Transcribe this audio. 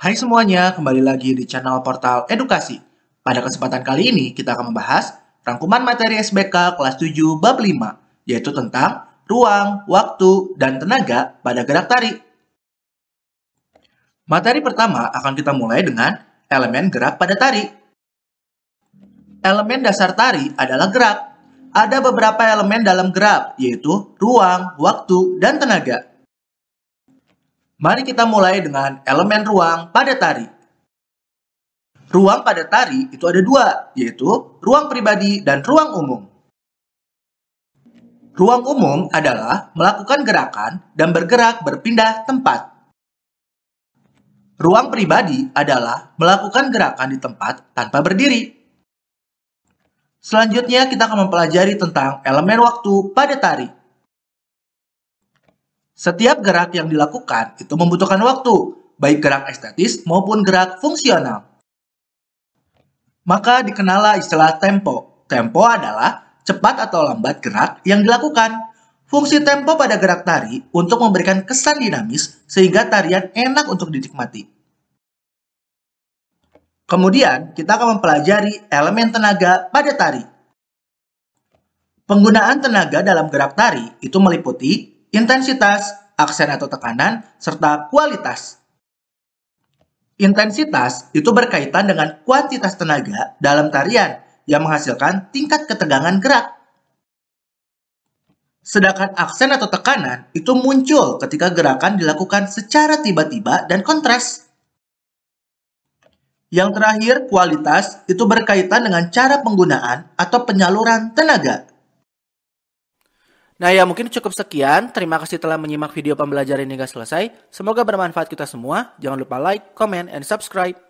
Hai semuanya, kembali lagi di channel Portal Edukasi. Pada kesempatan kali ini, kita akan membahas rangkuman materi SBK kelas 7 bab 5, yaitu tentang ruang, waktu, dan tenaga pada gerak tari. Materi pertama akan kita mulai dengan elemen gerak pada tari. Elemen dasar tari adalah gerak. Ada beberapa elemen dalam gerak, yaitu ruang, waktu, dan tenaga. Mari kita mulai dengan elemen ruang pada tari. Ruang pada tari itu ada dua, yaitu ruang pribadi dan ruang umum. Ruang umum adalah melakukan gerakan dan bergerak berpindah tempat. Ruang pribadi adalah melakukan gerakan di tempat tanpa berdiri. Selanjutnya kita akan mempelajari tentang elemen waktu pada tari. Setiap gerak yang dilakukan itu membutuhkan waktu, baik gerak estetis maupun gerak fungsional. Maka dikenallah istilah tempo. Tempo adalah cepat atau lambat gerak yang dilakukan. Fungsi tempo pada gerak tari untuk memberikan kesan dinamis sehingga tarian enak untuk dinikmati. Kemudian, kita akan mempelajari elemen tenaga pada tari. Penggunaan tenaga dalam gerak tari itu meliputi intensitas, aksen atau tekanan, serta kualitas. Intensitas itu berkaitan dengan kuantitas tenaga dalam tarian yang menghasilkan tingkat ketegangan gerak. Sedangkan aksen atau tekanan itu muncul ketika gerakan dilakukan secara tiba-tiba dan kontras. Yang terakhir, kualitas itu berkaitan dengan cara penggunaan atau penyaluran tenaga. Nah ya mungkin cukup sekian. Terima kasih telah menyimak video pembelajaran hingga selesai. Semoga bermanfaat kita semua. Jangan lupa like, comment, and subscribe.